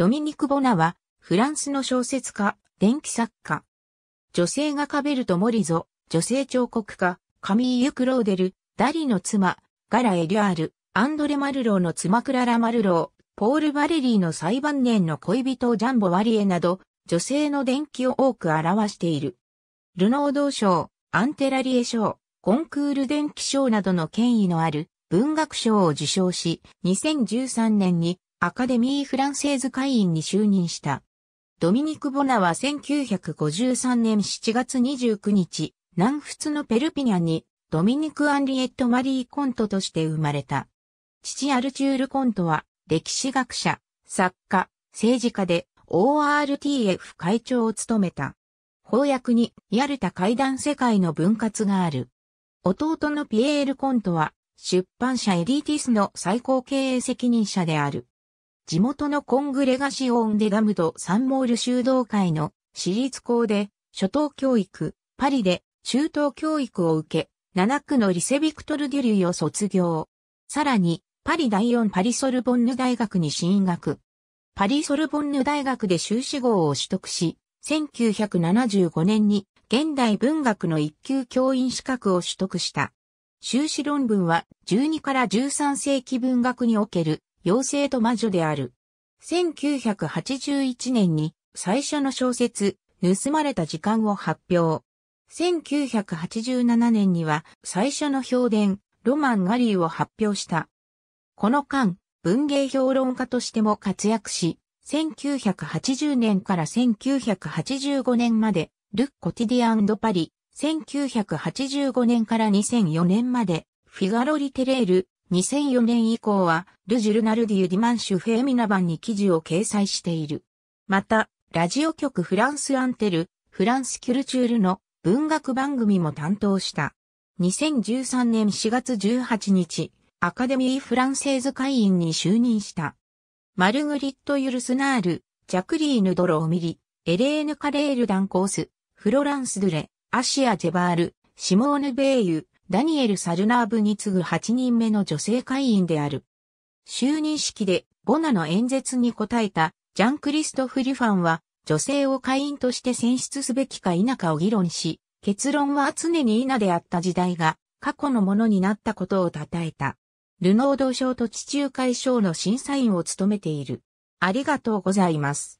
ドミニク・ボナは、フランスの小説家、電気作家。女性画家ベルト・モリゾ、女性彫刻家、カミーユ・クローデル、ダリの妻、ガラ・エリュアール、アンドレ・マルローの妻クララ・マルロー、ポール・バレリーの最晩年の恋人ジャンボ・ワリエなど、女性の電気を多く表している。ルノー同賞、アンテラリエ賞、コンクール電気賞などの権威のある文学賞を受賞し、2013年にアカデミー・フランセーズ会員に就任した。ドミニク・ボナは1953年7月29日、南仏のペルピニャに、ドミニク・アンリエット・マリー・コントとして生まれた。父アルチュール・コントは、歴史学者、作家、政治家で、ORTF 会長を務めた。公約に、ヤルタ会談世界の分割がある。弟のピエール・コントは、出版社エリーティスの最高経営責任者である。地元のコングレガシオン・デ・ガムド・サンモール修道会の私立校で、初等教育、パリで中等教育を受け、7区のリセ・ビクトル・デュリューを卒業。さらに、パリ第4パリソルボンヌ大学に進学。パリソルボンヌ大学で修士号を取得し、1975年に現代文学の一級教員資格を取得した。修士論文は12から13世紀文学における妖精と魔女である。1981年に最初の小説、盗まれた時間を発表。1987年には最初の評伝、ロマン・ガリーを発表した。この間、文芸評論家としても活躍し、1980年から1985年まで、ル・コティディアン・ド・パリ、1985年から2004年まで、フィガロ・リテレール、2004年以降は、ルジュルナルディ・ディマンシュ・フェミナ版に記事を掲載している。また、ラジオ局フランス・アンテル、フランス・キュルチュールの文学番組も担当した。2013年4月18日、アカデミー・フランセーズ会員に就任した。マルグリット・ユルスナール、ジャクリーヌ・ドローミリ、エレーヌ・カレール・ダンコース、フロランス・ドゥレ、アシア・ジェバール、シモーヌ・ベーユ、ダニエル・サルナーブに次ぐ8人目の女性会員である。就任式でボナの演説に答えたジャン・クリストフ・リュファンは女性を会員として選出すべきか否かを議論し、結論は常に否であった時代が過去のものになったことを称えた。ルノード賞と地中海賞の審査員を務めている。ありがとうございます。